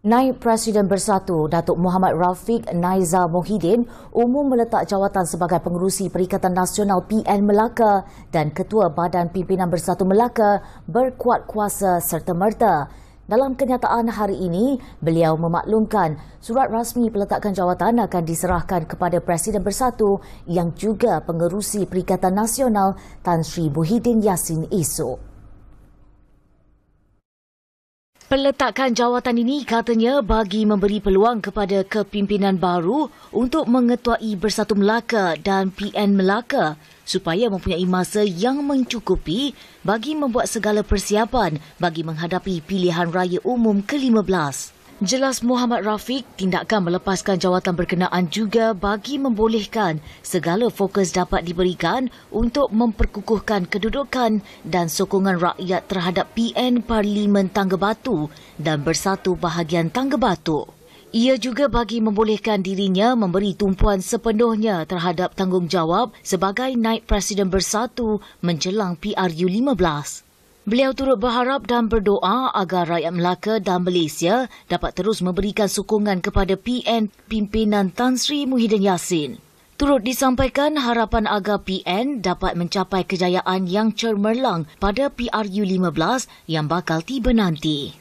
Naib Presiden Bersatu Datuk Muhammad Rafiq Naizah Mohidin umum meletak jawatan sebagai pengerusi Perikatan Nasional PN Melaka dan Ketua Badan Pimpinan Bersatu Melaka berkuat kuasa serta merta. Dalam kenyataan hari ini, beliau memaklumkan surat rasmi peletakan jawatan akan diserahkan kepada Presiden Bersatu yang juga pengerusi Perikatan Nasional Tan Sri Muhyiddin Yassin esok. Peletakan jawatan ini katanya bagi memberi peluang kepada kepimpinan baru untuk mengetuai Bersatu Melaka dan PN Melaka supaya mempunyai masa yang mencukupi bagi membuat segala persiapan bagi menghadapi pilihan raya umum ke-15. Jelas Muhammad Rafiq, tindakan melepaskan jawatan berkenaan juga bagi membolehkan segala fokus dapat diberikan untuk memperkukuhkan kedudukan dan sokongan rakyat terhadap PN Parlimen Tangga Batu dan Bersatu Bahagian Tangga Batu. Ia juga bagi membolehkan dirinya memberi tumpuan sepenuhnya terhadap tanggungjawab sebagai Naib Presiden Bersatu menjelang PRU 15. Beliau turut berharap dan berdoa agar rakyat Melaka dan Malaysia dapat terus memberikan sokongan kepada PN pimpinan Tan Sri Muhyiddin Yassin. Turut disampaikan harapan agar PN dapat mencapai kejayaan yang cermerlang pada PRU 15 yang bakal tiba nanti.